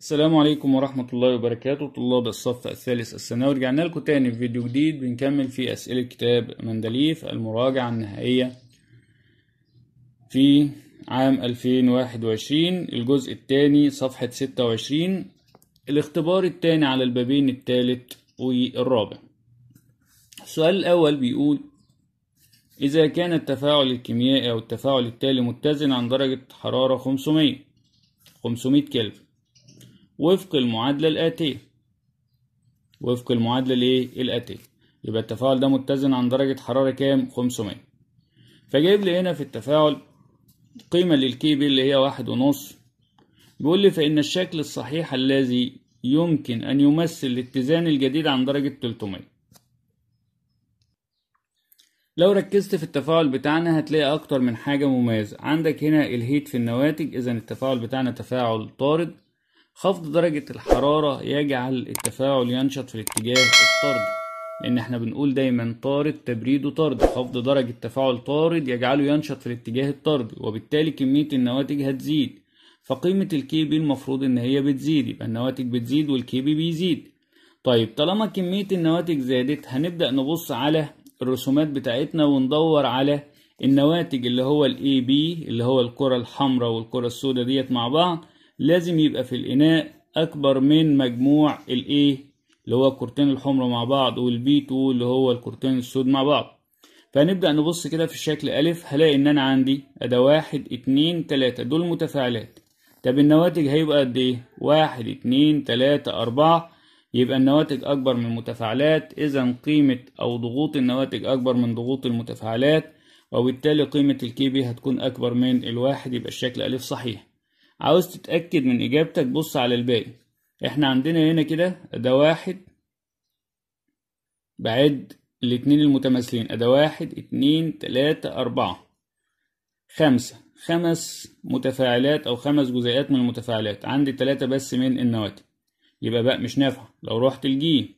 السلام عليكم ورحمة الله وبركاته طلاب الصف الثالث الثانوي رجعنا لكم تاني في فيديو جديد بنكمل في أسئلة كتاب مندليف المراجعة النهائية في عام 2021 الجزء الثاني صفحة 26 الاختبار الثاني على البابين الثالث والرابع السؤال الأول بيقول إذا كان التفاعل الكيميائي أو التفاعل التالي متزن عن درجة حرارة 500 500 كلفن وفق المعادلة الآتية وفق المعادلة الإيه الآتية يبقى التفاعل ده متزن عن درجة حرارة كام 500 فجايب لي هنا في التفاعل قيمة للكيبي اللي هي واحد ونص بيقول لي فإن الشكل الصحيح الذي يمكن أن يمثل الاتزان الجديد عن درجة 300 لو ركزت في التفاعل بتاعنا هتلاقي أكتر من حاجة مميزة عندك هنا الهيت في النواتج إذا التفاعل بتاعنا تفاعل طارد خفض درجة الحرارة يجعل التفاعل ينشط في الاتجاه الطردي لأن احنا بنقول دايما طارد تبريد طرد خفض درجة تفاعل طارد يجعله ينشط في الاتجاه الطردي وبالتالي كمية النواتج هتزيد فقيمة الكي بي المفروض إن هي بتزيد يبقى النواتج بتزيد والكي بي بيزيد طيب طالما كمية النواتج زادت هنبدأ نبص على الرسومات بتاعتنا وندور على النواتج اللي هو الاي بي اللي هو الكرة الحمراء والكرة السوداء ديت مع بعض لازم يبقى في الإناء أكبر من مجموع الإيه اللي هو الكورتين الحمر مع بعض والبي 2 اللي هو الكورتين السود مع بعض فهنبدأ نبص كده في الشكل ألف هلاقي إن أنا عندي أدا واحد اتنين تلاتة دول متفاعلات طب النواتج هيبقى قد إيه؟ واحد اتنين تلاتة أربعة يبقى النواتج أكبر من المتفاعلات إذا قيمة أو ضغوط النواتج أكبر من ضغوط المتفاعلات وبالتالي قيمة الكي بي هتكون أكبر من الواحد يبقى الشكل ألف صحيح عاوز تتأكد من إجابتك بص على الباقي إحنا عندنا هنا كده أدا واحد بعد الاتنين المتماثلين أدا واحد اتنين تلاتة أربعة خمسة خمس متفاعلات أو خمس جزيئات من المتفاعلات عندي تلاتة بس من النواتج يبقى بقى مش نافعة لو روحت الجيم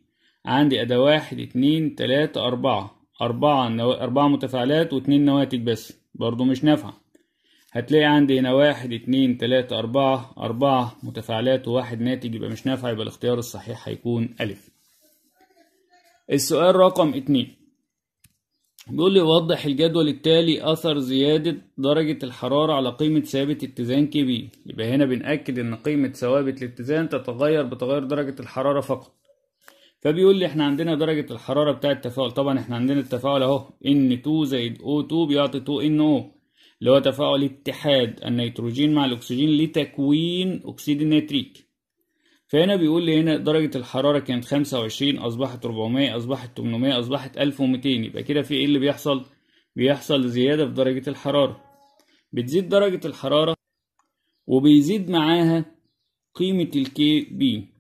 عندي أدا واحد اتنين تلاتة أربعة أربعة, نو... أربعة متفاعلات واتنين نواتج بس برضو مش نافعة هتلاقي عندي هنا واحد اتنين تلاتة أربعة أربعة متفاعلات وواحد ناتج يبقى مش نافع يبقى الاختيار الصحيح هيكون ألف السؤال رقم اتنين بيقول لي وضح الجدول التالي أثر زيادة درجة الحرارة على قيمة ثابت اتزان كبير يبقى هنا بنأكد إن قيمة ثوابت الاتزان تتغير بتغير درجة الحرارة فقط فبيقول لي احنا عندنا درجة الحرارة بتاع التفاعل طبعا احنا عندنا التفاعل اهو N2 زائد O2 بيعطي 2NO اللي هو تفاعل اتحاد النيتروجين مع الأكسجين لتكوين أكسيد النيتريك فهنا بيقول لي هنا درجة الحرارة كانت 25 أصبحت 400 أصبحت 800 أصبحت 1200 يبقى كده في إيه اللي بيحصل؟ بيحصل زيادة في درجة الحرارة بتزيد درجة الحرارة وبيزيد معاها قيمة الكي بي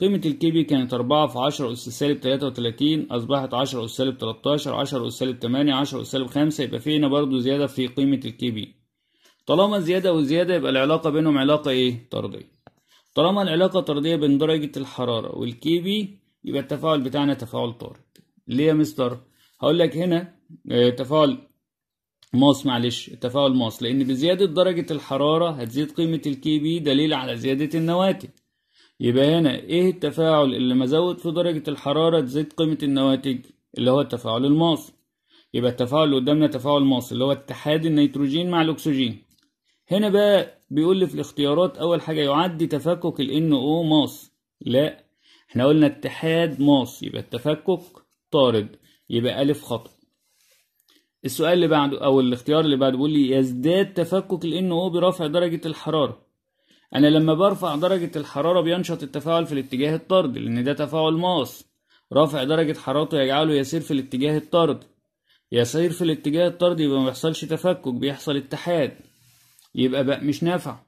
قيمة بي كانت أربعة في عشرة أس سالب تلاتة وتلاتين أصبحت عشرة أس سالب تلاتاشر عشرة أس سالب تمانية عشرة أس سالب خمسة يبقى في هنا برضه زيادة في قيمة بي طالما زيادة وزيادة يبقى العلاقة بينهم علاقة إيه؟ طردية طالما العلاقة طردية بين درجة الحرارة بي يبقى التفاعل بتاعنا تفاعل طارد ليه يا مستر؟ هقول لك هنا آه، تفاعل ماس معلش تفاعل ماس لأن بزيادة درجة الحرارة هتزيد قيمة بي دليل على زيادة النواتج يبقى هنا ايه التفاعل اللي مزود ازود في درجة الحرارة تزيد قيمة النواتج اللي هو التفاعل الماصي يبقى التفاعل اللي قدامنا تفاعل ماصي اللي هو اتحاد النيتروجين مع الاكسجين هنا بقى بيقول لي في الاختيارات اول حاجة يعد تفكك ال NO ماص لا احنا قلنا اتحاد ماص يبقى التفكك طارد يبقى ألف خطأ السؤال اللي بعده او الاختيار اللي بعده بيقول لي يزداد تفكك ال NO برفع درجة الحرارة أنا لما برفع درجة الحرارة بينشط التفاعل في الاتجاه الطرد لأن ده تفاعل ماس رافع درجة حرارته يجعله يسير في الاتجاه الطرد يسير في الاتجاه الطرد يبقى ما بيحصلش تفكك بيحصل اتحاد يبقى بقى مش نافع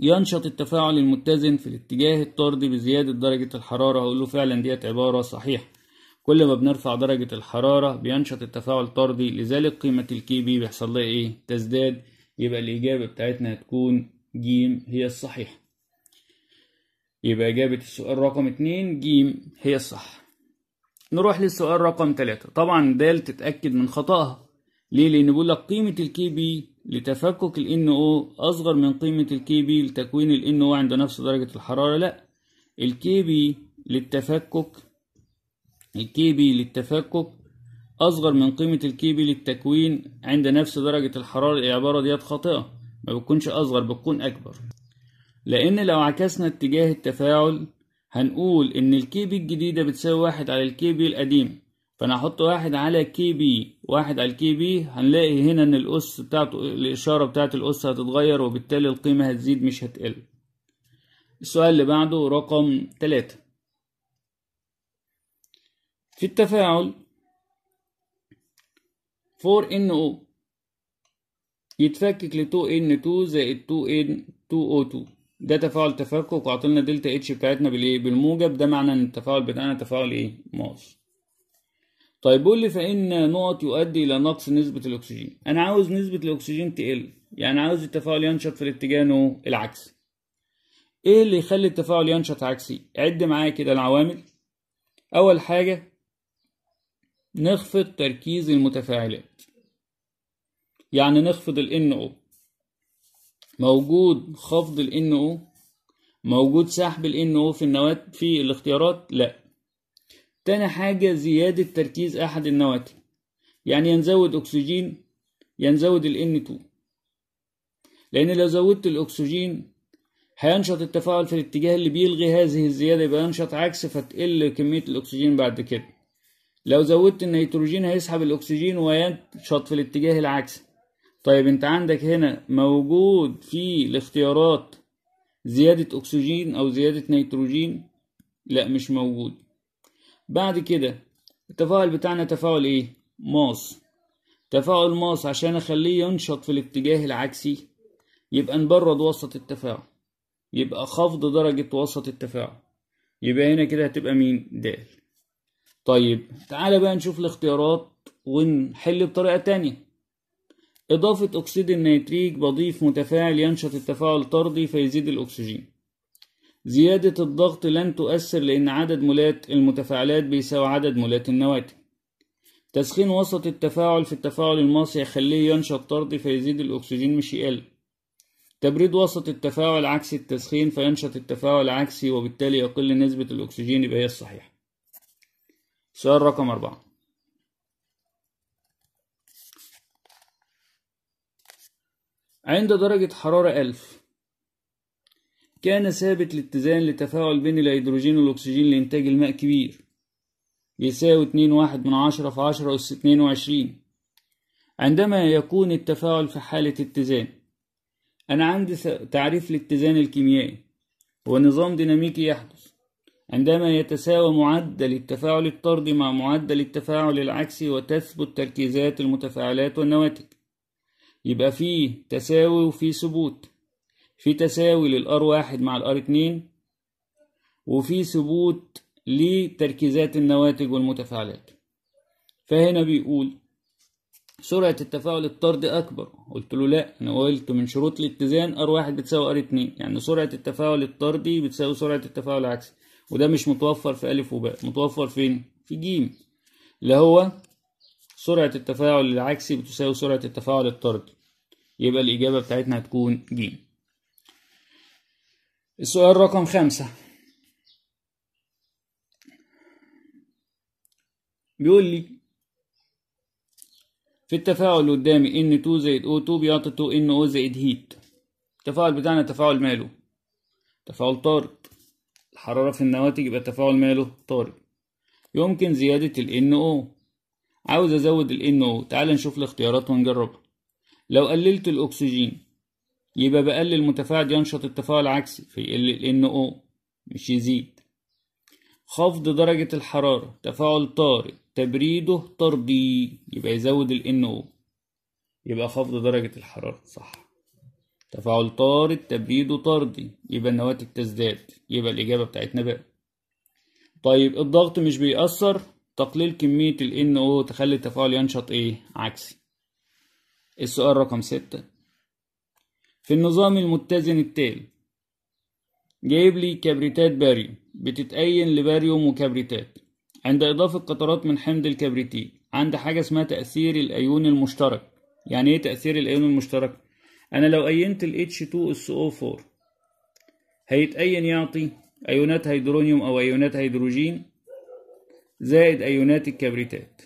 ينشط التفاعل المتزن في الاتجاه الطردي بزيادة درجة الحرارة هقوله فعلا ديت عبارة صحيحة كل ما بنرفع درجة الحرارة بينشط التفاعل طردي لذلك قيمة الكي بي بيحصل لها ايه تزداد يبقى الإجابة بتاعتنا هتكون ج هي الصحيحة يبقى إجابة السؤال رقم اتنين ج هي الصح نروح للسؤال رقم تلاتة طبعا د تتأكد من خطأها ليه لأن بيقول لك قيمة الكي بي لتفكك ال ان او أصغر من قيمة الكي بي لتكوين ال ان او عند نفس درجة الحرارة لا الكي بي للتفكك الكي بي للتفكك أصغر من قيمة الكي بي للتكوين عند نفس درجة الحرارة العبارة ديت خاطئة ما بتكونش أصغر بتكون أكبر لأن لو عكسنا اتجاه التفاعل هنقول إن الكي بي الجديدة بتساوي واحد على الكي بي القديمة فأنا هحط واحد على كي بي واحد على الكي بي هنلاقي هنا إن الأس بتاعته الإشارة بتاعت الأس هتتغير وبالتالي القيمة هتزيد مش هتقل السؤال اللي بعده رقم تلاتة في التفاعل 4NO يتفكك ل 2N2 زائد 2N2O2 ده تفاعل تفكك وعطلنا دلتا اتش بتاعتنا بالايه بالموجب ده معنى ان التفاعل بتاعنا تفاعل ايه ماس طيب قول لي فان نقط يؤدي الى نقص نسبه الاكسجين انا عاوز نسبه الاكسجين تقل يعني عاوز التفاعل ينشط في الاتجاه العكسي ايه اللي يخلي التفاعل ينشط عكسي عد معايا كده العوامل اول حاجه نخفض تركيز المتفاعلات يعني نخفض ال NO موجود خفض ال NO موجود سحب ال NO في النواة في الاختيارات لا تاني حاجة زيادة تركيز أحد النواة يعني ينزود أكسجين ينزود ال N2 لأن لو زودت الأكسجين هينشط التفاعل في الاتجاه اللي بيلغي هذه الزيادة يبقى ينشط عكس فتقل كمية الأكسجين بعد كده لو زودت النيتروجين هيسحب الأكسجين وينشط في الاتجاه العكسي طيب انت عندك هنا موجود في الاختيارات زيادة أكسجين أو زيادة نيتروجين لا مش موجود بعد كده التفاعل بتاعنا تفاعل ايه ماس تفاعل ماس عشان اخليه ينشط في الاتجاه العكسي يبقى نبرد وسط التفاعل يبقى خفض درجة وسط التفاعل يبقى هنا كده هتبقى مين د طيب تعالى بقى نشوف الاختيارات ونحل بطريقة تانية إضافة أكسيد النيتريك بضيف متفاعل ينشط التفاعل طردي فيزيد الأكسجين زيادة الضغط لن تؤثر لأن عدد مولات المتفاعلات بيساوي عدد مولات النواتج تسخين وسط التفاعل في التفاعل الماصي يخليه ينشط طردي فيزيد الأكسجين مش يقل تبريد وسط التفاعل عكس التسخين فينشط التفاعل عكسي وبالتالي يقل نسبة الأكسجين يبقى هي الصحيحة سؤال رقم أربعة عند درجة حرارة ألف كان ثابت الاتزان لتفاعل بين الهيدروجين والأكسجين لإنتاج الماء كبير يساوي اتنين واحد من عشرة في عشرة أس اتنين وعشرين عندما يكون التفاعل في حالة اتزان أنا عندي تعريف الاتزان الكيميائي هو نظام ديناميكي يحدث عندما يتساوى معدل التفاعل الطردي مع معدل التفاعل العكسي وتثبت تركيزات المتفاعلات والنواتج يبقى في تساوي وفي ثبوت في تساوي للار واحد مع الار اتنين وفي ثبوت لتركيزات النواتج والمتفاعلات فهنا بيقول سرعة التفاعل الطردي أكبر قلت له لأ أنا قلت من شروط الاتزان ار واحد بتساوي ار اتنين يعني سرعة التفاعل الطردي بتساوي سرعة التفاعل العكسي وده مش متوفر في ألف وباء متوفر فين؟ في جيم اللي هو سرعة التفاعل العكسي بتساوي سرعة التفاعل الطردي يبقى الإجابة بتاعتنا هتكون ج السؤال رقم خمسة بيقول لي في التفاعل قدامي N2 زائد O2 بيعطي 2NO زائد هيت التفاعل بتاعنا تفاعل ماله تفاعل طارد الحرارة في النواتج يبقى التفاعل ماله طارد يمكن زيادة ال NO عاوز أزود ال NO تعال نشوف الاختيارات ونجربها لو قللت الأكسجين يبقى بقلل متفاعل ينشط التفاعل عكسي فيقل ال NO مش يزيد خفض درجة الحرارة تفاعل طارئ تبريده طردي يبقى يزود ال NO يبقى خفض درجة الحرارة صح تفاعل طارد تبريده طردي يبقى النواتج تزداد يبقى الإجابة بتاعتنا بقى طيب الضغط مش بيأثر تقليل كمية ال NO تخلي التفاعل ينشط إيه؟ عكسي. السؤال رقم ستة في النظام المتزن التالي جايب لي كبريتات باريوم بتتأين لباريوم وكبريتات عند إضافة قطرات من حمض الكبريتين عند حاجة اسمها تأثير الأيون المشترك يعني إيه تأثير الأيون المشترك؟ أنا لو أينت ال H2SO4 هيتأين يعطي أيونات هيدرونيوم أو أيونات هيدروجين زائد أيونات الكبريتات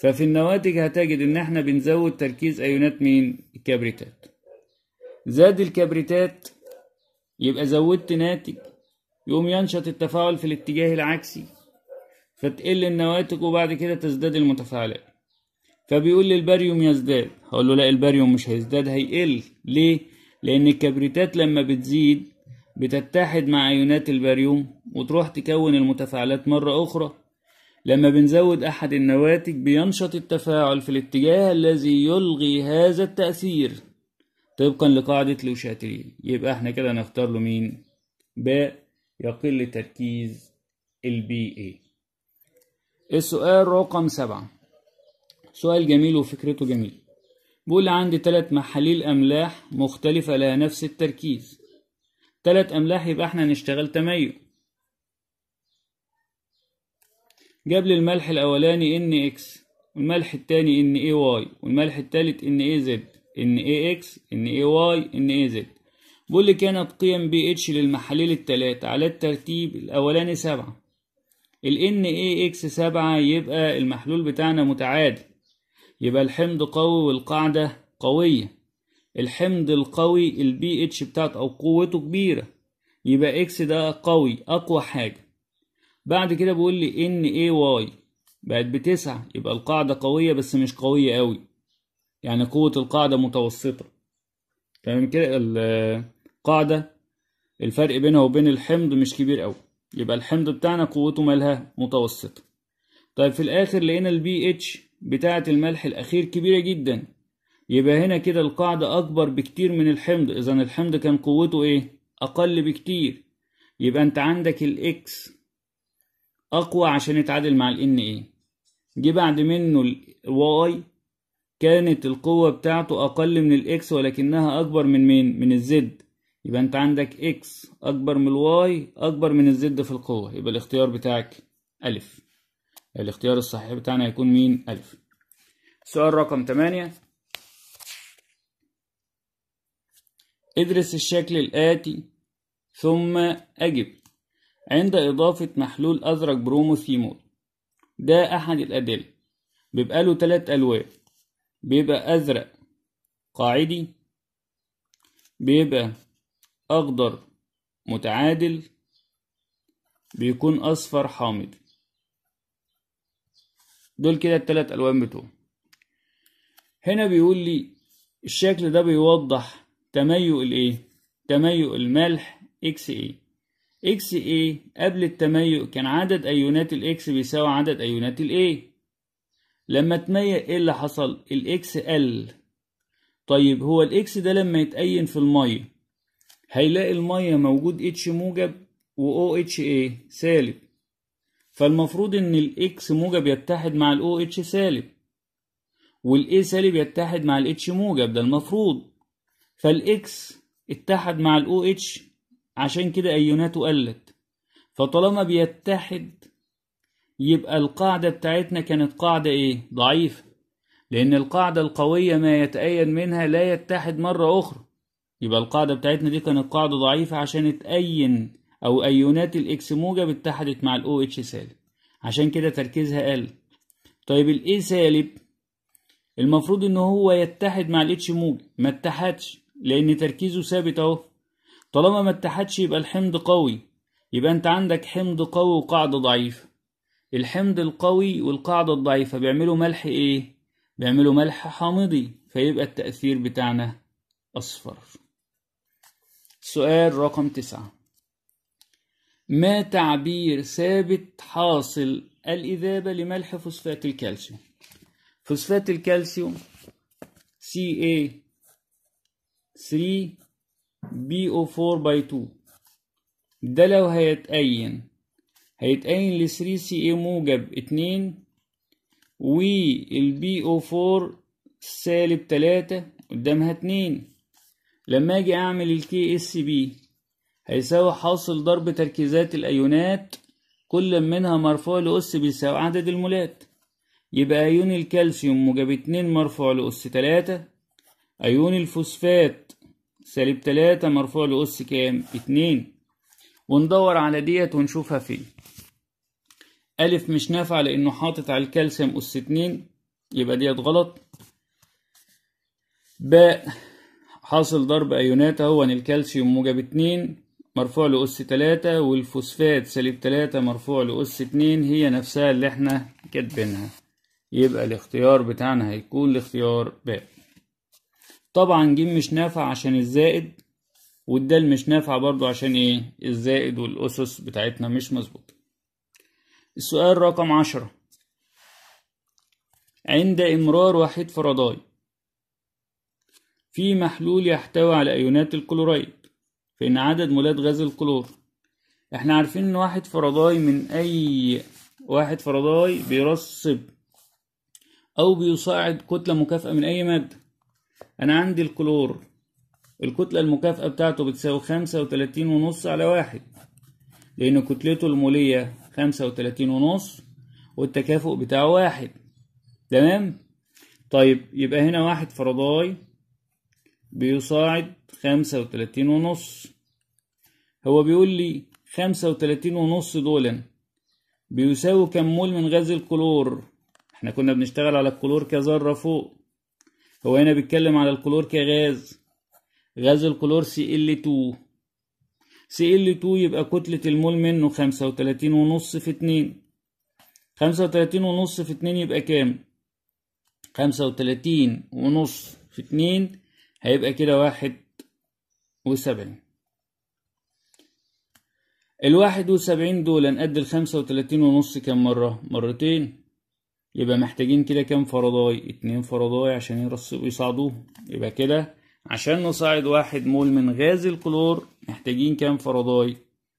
ففي النواتج هتجد إن احنا بنزود تركيز أيونات مين؟ الكبريتات زاد الكبريتات يبقى زودت ناتج يقوم ينشط التفاعل في الاتجاه العكسي فتقل النواتج وبعد كده تزداد المتفاعلات فبيقول لي الباريوم يزداد هقول له لا الباريوم مش هيزداد هيقل ليه لان الكبريتات لما بتزيد بتتحد مع ايونات الباريوم وتروح تكون المتفاعلات مره اخرى لما بنزود أحد النواتج بينشط التفاعل في الاتجاه الذي يلغي هذا التأثير طبقا لقاعدة لوشاتري يبقى احنا كده نختار له مين ب يقل تركيز البي اي السؤال رقم سبعة سؤال جميل وفكرته جميل بيقول عندي تلات محاليل أملاح مختلفة لها نفس التركيز تلات أملاح يبقى احنا نشتغل تميز جاب لي الملح الاولاني ان اكس والملح التاني ان اي واي والملح التالت ان اي زد ان اي اكس ان اي واي ان اي زد بيقول لي كانت قيم بي اتش للمحاليل التلاتة على الترتيب الاولاني سبعة الان اي اكس سبعة يبقى المحلول بتاعنا متعادل يبقى الحمض قوي والقاعدة قوية الحمض القوي البي اتش بتاعته او قوته كبيرة يبقى اكس ده قوي اقوى حاجة بعد كده بيقول لي ان اي واي بقت بتسعة يبقى القاعدة قوية بس مش قوية قوي يعني قوة القاعدة متوسطة تمام كده القاعدة الفرق بينها وبين الحمض مش كبير قوي يبقى الحمض بتاعنا قوته مالها متوسطة طيب في الآخر لقينا البي اتش بتاعة الملح الأخير كبيرة جدا يبقى هنا كده القاعدة أكبر بكتير من الحمض إذا الحمض كان قوته إيه؟ أقل بكتير يبقى أنت عندك الإكس أقوى عشان يتعادل مع ال Na جه بعد منه الـ Y كانت القوة بتاعته أقل من الإكس ولكنها أكبر من مين؟ من الزد يبقى أنت عندك إكس أكبر من الواي أكبر من الزد في القوة يبقى الاختيار بتاعك ألف الاختيار الصحيح بتاعنا هيكون مين؟ ألف سؤال رقم تمانية ادرس الشكل الآتي ثم أجب عند إضافة محلول أزرق بروموثيمول ده أحد الأدلة بيبقى له تلات ألوان بيبقى أزرق قاعدي بيبقى أخضر متعادل بيكون أصفر حامض دول كده التلات ألوان بتوعه هنا بيقول لي الشكل ده بيوضح تميؤ الايه تميؤ الملح اكس ايه اكس اي قبل التميؤ كان عدد ايونات الاكس بيساوي عدد ايونات الاي لما اتميأ ايه اللي حصل الاكس قل طيب هو الاكس ده لما يتأين في المية هيلاقي المية موجود اتش موجب و او اتش سالب فالمفروض ان الاكس موجب يتحد مع الاو اتش سالب والاي سالب يتحد مع الاتش موجب ده المفروض فالاكس اتحد مع الاو اتش عشان كده ايوناته قلت فطالما بيتحد يبقى القاعدة بتاعتنا كانت قاعدة ايه ضعيفة لان القاعدة القوية ما يتأين منها لا يتحد مرة اخرى يبقى القاعدة بتاعتنا دي كانت قاعدة ضعيفة عشان تأين او ايونات الاكس موجب اتحدت مع الاو اتش سالب عشان كده تركيزها قل طيب الاي سالب المفروض ان هو يتحد مع الاتش موجب ما اتحدش لان تركيزه ثابت اهو طالما ما اتحدش يبقى الحمض قوي يبقى انت عندك حمض قوي وقاعدة ضعيفة الحمض القوي والقاعدة الضعيفة بيعملوا ملح ايه؟ بيعملوا ملح حامضي فيبقى التأثير بتاعنا أصفر سؤال رقم تسعة ما تعبير ثابت حاصل الإذابة لملح فوسفات الكالسيوم فوسفات الكالسيوم CA 3 BO4 باي 2 ده لو هيتأين هيتأين ل 3 سي اي موجب 2 والبي او 4 سالب 3 قدامها 2 لما اجي اعمل الكي اس بي هيساوي حاصل ضرب تركيزات الايونات كل منها مرفوع لاس بيساوي عدد المولات يبقى ايون الكالسيوم موجب 2 مرفوع لاس 3 ايون الفوسفات سالب تلاتة مرفوع لأس كام اتنين وندور على ديت ونشوفها فين أ مش نافعة لأنه حاطط على الكالسيوم أس اتنين يبقى ديت غلط باء حاصل ضرب أيونات أهو الكالسيوم موجب اتنين مرفوع لأس تلاتة والفوسفات سالب تلاتة مرفوع لأس اتنين هي نفسها اللي احنا كاتبينها يبقى الاختيار بتاعنا هيكون الاختيار باء طبعا ج مش نافع عشان الزائد والدال مش نافع برضو عشان ايه الزائد والأسس بتاعتنا مش مظبوطة السؤال رقم عشرة عند إمرار وحيد فرضاي في محلول يحتوي على أيونات الكلورايد فإن عدد مولات غاز الكلور احنا عارفين ان واحد فرضاي من اي واحد فرضاي بيرصب او بيصاعد كتلة مكافئة من اي مادة أنا عندي الكلور الكتلة المكافئة بتاعته بتساوي خمسة وتلاتين ونص على واحد لأن كتلته المولية خمسة وتلاتين ونص والتكافؤ بتاعه واحد تمام طيب يبقى هنا واحد فرضاي بيصاعد خمسة وتلاتين ونص هو بيقول لي خمسة وتلاتين ونص دولا بيساوي كم مول من غاز الكلور احنا كنا بنشتغل على الكلور كذرة فوق هو هنا بيتكلم على الكلور كغاز غاز الكلور سي ال 2 سي ال 2 يبقى كتلة المول منه خمسة وتلاتين ونص في اتنين خمسة وتلاتين ونص في اتنين يبقى كام؟ خمسة وتلاتين ونص في اتنين هيبقى كده واحد وسبعين الواحد وسبعين دول نقد الخمسة وتلاتين ونص كام مرة؟ مرتين يبقى محتاجين كده كام فرضاي اتنين فرضاي عشان يصعدوه يصعدوهم يبقى كده عشان نصعد واحد مول من غاز الكلور محتاجين كام فرضاي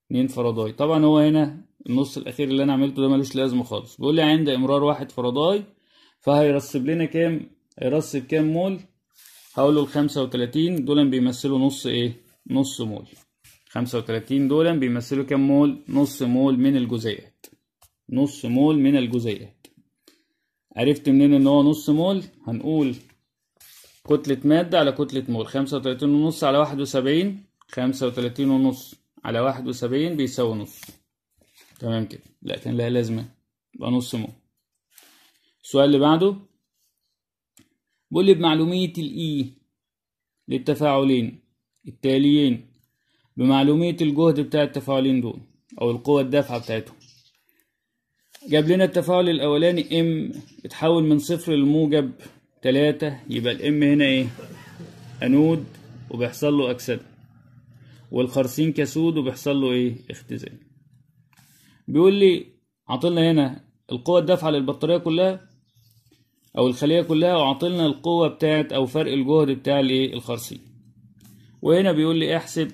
اتنين فرضاي طبعا هو هنا النص الاخير اللي انا عملته ده ملوش لازمه خالص بيقول لي عند امرار واحد فرضاي فهيرسب لنا كام هيرسب كام مول هقول له ال 35 دول بيمثلوا نص ايه نص مول 35 دول بيمثلوا كام مول نص مول من الجزيئات نص مول من الجزيئات عرفت منين ان هو نص مول هنقول كتلة مادة على كتلة مول خمسة وتلاتين ونص على واحد وسبعين خمسة وتلاتين ونص على واحد وسبعين بيساوي نص تمام كده لا كان لها لازمة يبقى نص مول السؤال اللي بعده بيقول لي بمعلومية الإي e للتفاعلين التاليين بمعلومية الجهد بتاع التفاعلين دول أو القوة الدافعة بتاعتهم جاب لنا التفاعل الاولاني ام اتحول من صفر لموجب تلاتة يبقى الام هنا ايه انود وبيحصل له اكسده والخرسين كسود وبيحصل له ايه اختزال بيقول لي عطلنا هنا القوة الدافعة للبطارية كلها او الخلية كلها وعطلنا القوة بتاعت او فرق الجهد بتاع الايه الخرسين وهنا بيقول لي احسب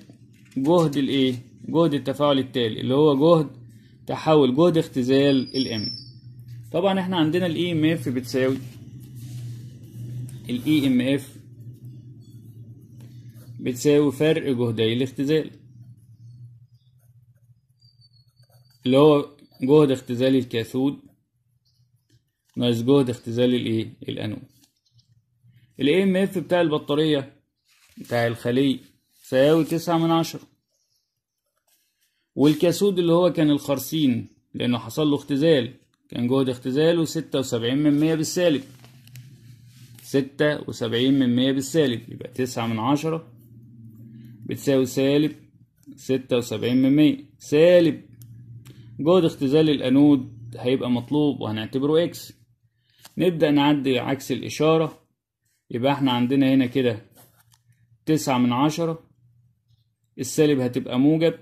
جهد الايه جهد التفاعل التالي اللي هو جهد تحول جهد اختزال الام طبعا احنا عندنا الاي ام e اف بتساوي الاي ام e اف بتساوي فرق جهدي الاختزال اللي هو جهد اختزال الكاثود ناقص جهد اختزال الايه الانود الاي ام e اف بتاع البطاريه بتاع الخليه تساوي تسعة من عشرة والكاسود اللي هو كان الخرسين لأنه حصل له اختزال كان جهد اختزاله ستة وسبعين من مية بالسالب ستة وسبعين من مية بالسالب يبقى تسعة من عشرة بتساوي سالب ستة وسبعين من مية سالب جهد اختزال الأنود هيبقى مطلوب وهنعتبره إكس نبدأ نعدي عكس الإشارة يبقى احنا عندنا هنا كده تسعة من عشرة السالب هتبقى موجب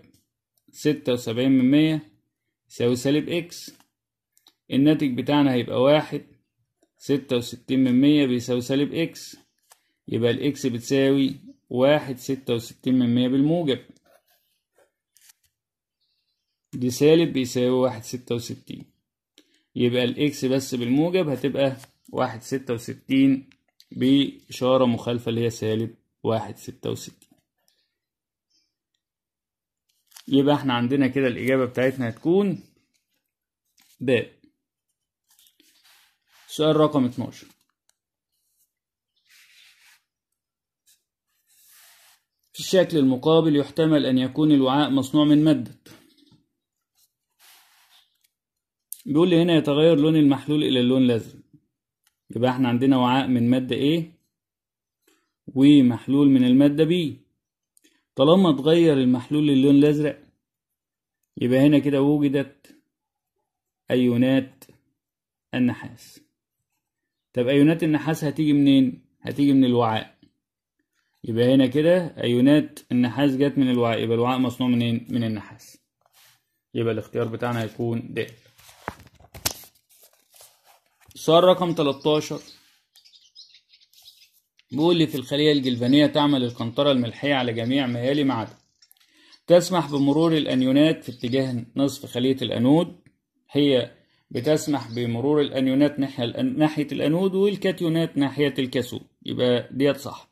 ستة وسبعين من مية يساوي سالب إكس الناتج بتاعنا هيبقى واحد ستة وستين من مية بيساوي سالب إكس يبقى الإكس بتساوي واحد ستة وستين من مية بالموجب دي سالب بيساوي واحد ستة وستين يبقى الإكس بس بالموجب هتبقى واحد ستة وستين بإشارة مخالفة اللي هي سالب واحد ستة وستين يبقى احنا عندنا كده الإجابة بتاعتنا هتكون ب سؤال رقم 12 في الشكل المقابل يحتمل أن يكون الوعاء مصنوع من مادة بيقول لي هنا يتغير لون المحلول إلى اللون الأزرق يبقى احنا عندنا وعاء من مادة A ومحلول من المادة B طالما اتغير المحلول للون الازرق يبقى هنا كده وجدت ايونات النحاس طب ايونات النحاس هتيجي منين هتيجي من الوعاء يبقى هنا كده ايونات النحاس جت من الوعاء يبقى الوعاء مصنوع منين من النحاس يبقى الاختيار بتاعنا هيكون د صار رقم 13 بيقول لي في الخلية الجلفانية تعمل القنطرة الملحية على جميع ما يلي ما عدا تسمح بمرور الأنيونات في اتجاه نصف خلية الأنود هي بتسمح بمرور الأنيونات ناحية ناحية الأنود والكاتيونات ناحية الكاثود يبقى ديت صح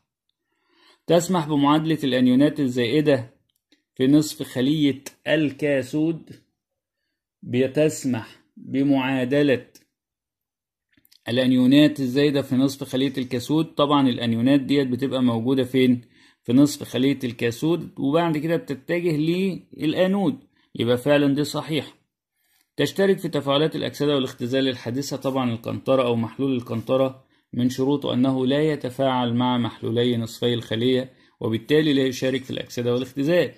تسمح بمعادلة الأنيونات الزائدة في نصف خلية الكاثود بتسمح بمعادلة الانيونات الزايده في نصف خليه الكسود طبعا الانيونات ديت بتبقى موجوده فين في نصف خليه الكسود وبعد كده بتتجه للانود يبقى فعلا دي صحيح تشترك في تفاعلات الاكسده والاختزال الحادثه طبعا القنطره او محلول القنطره من شروطه انه لا يتفاعل مع محلولي نصفي الخليه وبالتالي لا يشارك في الاكسده والاختزال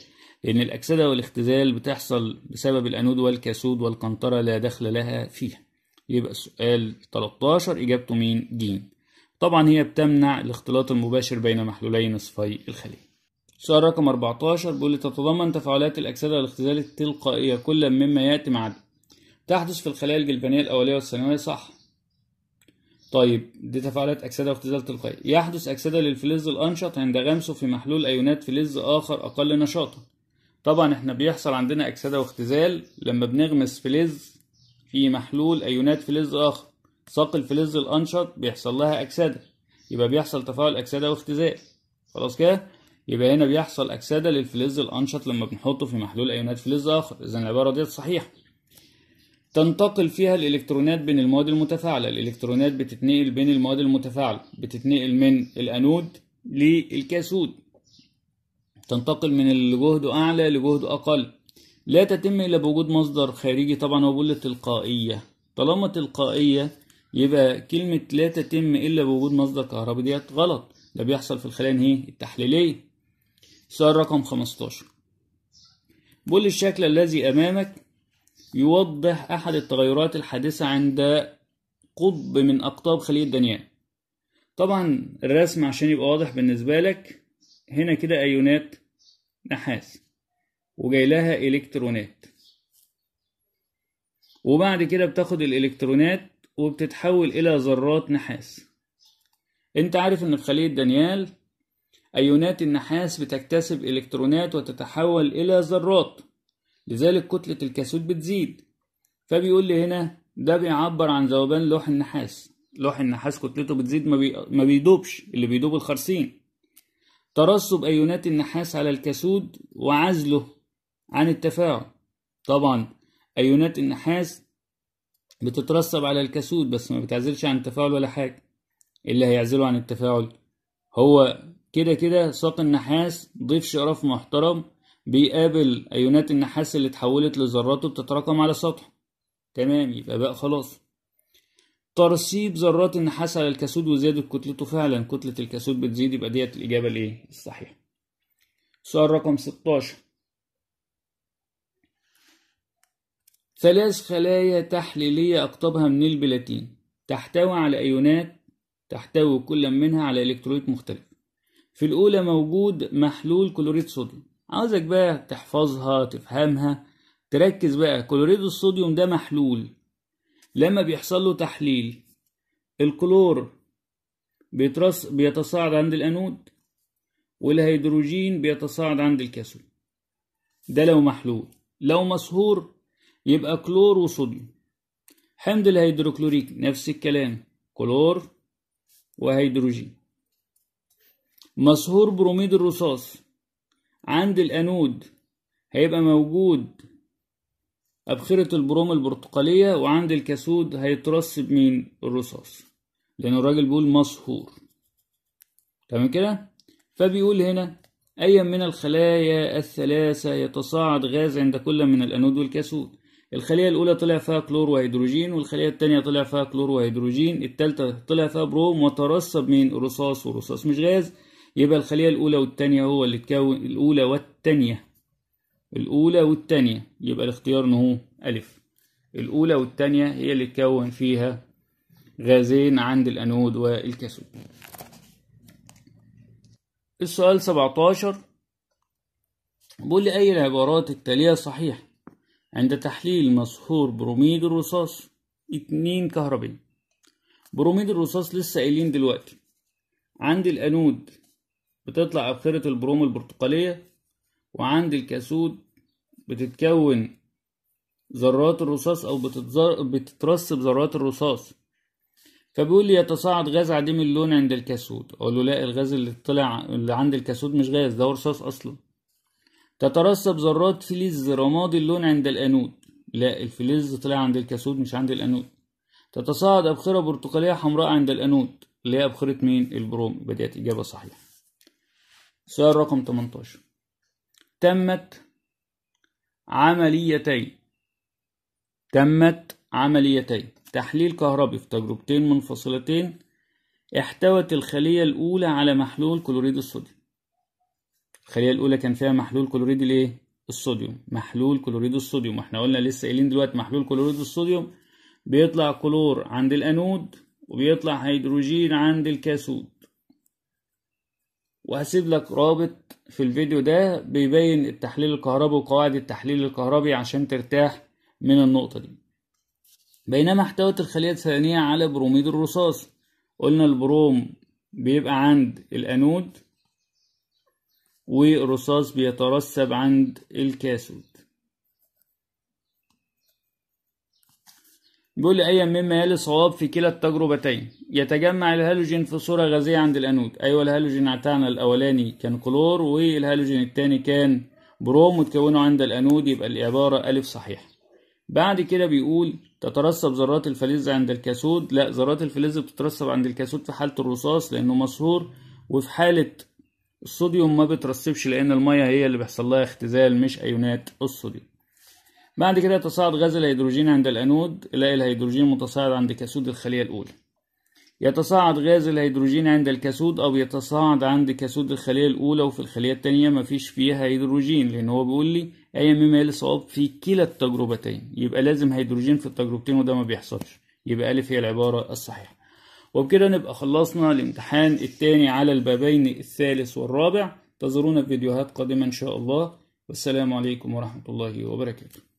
لأن الأكسدة والاختزال بتحصل بسبب الأنود والكسود والقنطرة لا دخل لها فيها يبقى السؤال 13 إجابته مين؟ ج طبعا هي بتمنع الاختلاط المباشر بين محلولي نصفي الخلية سؤال رقم 14 بيقول تتضمن تفاعلات الأكسدة الاختزال التلقائية كل مما يأتي مع ده تحدث في الخلايا الجلبانية الأولية والثانوية صح طيب دي تفاعلات أكسدة واختزال تلقائي يحدث أكسدة للفلز الأنشط عند غمسه في محلول أيونات فلز آخر أقل نشاطا طبعا احنا بيحصل عندنا أكسدة واختزال لما بنغمس فلز في محلول أيونات فلز آخر ساق الفلز الأنشط بيحصل لها أكسدة يبقى بيحصل تفاعل أكسدة واختزال خلاص كده يبقى هنا بيحصل أكسدة للفلز الأنشط لما بنحطه في محلول أيونات فلز آخر إذا العبارة ديت صحيحة تنتقل فيها الإلكترونات بين المواد المتفاعلة الإلكترونات بتتنقل بين المواد المتفاعلة بتتنقل من الأنود للكاثود تنتقل من اللي جهده أعلى لجهده أقل لا تتم إلا بوجود مصدر خارجي طبعا هو بيقول تلقائية طالما تلقائية يبقى كلمة لا تتم إلا بوجود مصدر كهربي ديت غلط ده بيحصل في الخلايا ايه التحليلية سؤال رقم 15 بيقول الشكل الذي أمامك يوضح أحد التغيرات الحادثة عند قطب من أقطاب خلية دانيال طبعا الرسم عشان يبقى واضح بالنسبة لك هنا كده أيونات نحاس وجاي لها الكترونات وبعد كده بتاخد الالكترونات وبتتحول الى ذرات نحاس انت عارف ان في خلية دانيال ايونات النحاس بتكتسب الكترونات وتتحول الى ذرات لذلك كتلة الكاسود بتزيد فبيقول لي هنا ده بيعبر عن ذوبان لوح النحاس لوح النحاس كتلته بتزيد ما بيدوبش اللي بيدوب الخرسين ترسب ايونات النحاس على الكاسود وعزله عن التفاعل طبعا أيونات النحاس بتترسب على الكسود بس ما بتعزلش عن التفاعل ولا حاجة إيه اللي هيعزله عن التفاعل هو كده كده ساق النحاس ضيف شرف محترم بيقابل أيونات النحاس اللي اتحولت لذراته بتتراكم على سطحه تمام يبقى بقى خلاص ترسيب ذرات النحاس على الكسود وزيادة كتلته فعلا كتلة الكسود بتزيد يبقى ديت الإجابة الإيه الصحيحة سؤال رقم 16 ثلاث خلايا تحليلية أقطابها من البلاتين تحتوي على أيونات تحتوي كل منها على إلكترويت مختلف في الأولى موجود محلول كلوريد صوديوم عاوزك بقى تحفظها تفهمها تركز بقى كلوريد الصوديوم ده محلول لما بيحصل له تحليل الكلور بيترص بيتصاعد عند الأنود والهيدروجين بيتصاعد عند الكاثود ده لو محلول لو مصهور يبقى كلور وصوديوم حمض الهيدروكلوريك نفس الكلام كلور وهيدروجين مصهور بروميد الرصاص عند الانود هيبقى موجود أبخرة البروم البرتقالية وعند الكاسود هيترسب من الرصاص لأن الراجل بيقول مصهور تمام كده فبيقول هنا أي من الخلايا الثلاثة يتصاعد غاز عند كل من الأنود والكاسود الخلية الأولى طلع فيها كلور وهيدروجين والخلية التانية طلع فيها كلور وهيدروجين التالتة طلع فيها بروم وترسب من رصاص ورصاص مش غاز يبقى الخلية الأولى والتانية هو اللي تكون الأولى والتانية الأولى والتانية يبقى الاختيار إن هو ألف الأولى والتانية هي اللي تكون فيها غازين عند الأنود والكاثود السؤال 17 بقول لي أي العبارات التالية صحيحة عند تحليل مسحور بروميد الرصاص اتنين كهربي بروميد الرصاص لسه قايلين دلوقتي عند الأنود بتطلع اخرة البروم البرتقالية وعند الكاسود بتتكون ذرات الرصاص أو بتتزر... بتترس بذرات الرصاص فبيقول لي يتصاعد غاز عديم اللون عند الكاسود أقول له لا الغاز اللي طلع اللي عند الكاسود مش غاز ده رصاص أصلا تترسب ذرات فلز رمادي اللون عند الأنود لا الفلز طلع عند الكاسود مش عند الأنود تتصاعد أبخرة برتقالية حمراء عند الأنود اللي هي أبخرة مين البروم بدأت إجابة صحيحة سؤال رقم 18 تمت عمليتين تمت عمليتين تحليل كهربي في تجربتين منفصلتين احتوت الخلية الأولى على محلول كلوريد الصوديوم الخليه الاولى كان فيها محلول كلوريد الايه الصوديوم محلول كلوريد الصوديوم واحنا قلنا لسه قايلين دلوقتي محلول كلوريد الصوديوم بيطلع كلور عند الانود وبيطلع هيدروجين عند الكاثود وهسيب لك رابط في الفيديو ده بيبين التحليل الكهربي وقواعد التحليل الكهربي عشان ترتاح من النقطة دي بينما احتوت الخلية الثانية على بروميد الرصاص قلنا البروم بيبقى عند الأنود ورصاص بيترسب عند الكاسود بيقول لي أي مما يلي صواب في كلا التجربتين يتجمع الهالوجين في صورة غازية عند الأنود أيوة الهالوجين بتاعنا الأولاني كان كلور والهالوجين التاني كان بروم وتكونه عند الأنود يبقى العبارة ألف صحيح بعد كده بيقول تترسب ذرات الفلز عند الكاسود لا ذرات الفلز بتترسب عند الكاسود في حالة الرصاص لأنه مصهور وفي حالة الصوديوم ما بترسبش لان الميه هي اللي بيحصل لها اختزال مش ايونات الصوديوم بعد كده يتصاعد غاز الهيدروجين عند الانود الى الهيدروجين متصاعد عند كسود الخليه الاولى يتصاعد غاز الهيدروجين عند الكسود او يتصاعد عند كسود الخليه الاولى وفي الخليه الثانيه مفيش فيها هيدروجين لان هو بيقول لي اي مما صواب في كلا التجربتين يبقى لازم هيدروجين في التجربتين وده ما بيحصلش يبقى ا هي العباره الصحيحه وبكده نبقى خلصنا الامتحان الثاني على البابين الثالث والرابع انتظرونا في فيديوهات قادمة إن شاء الله والسلام عليكم ورحمة الله وبركاته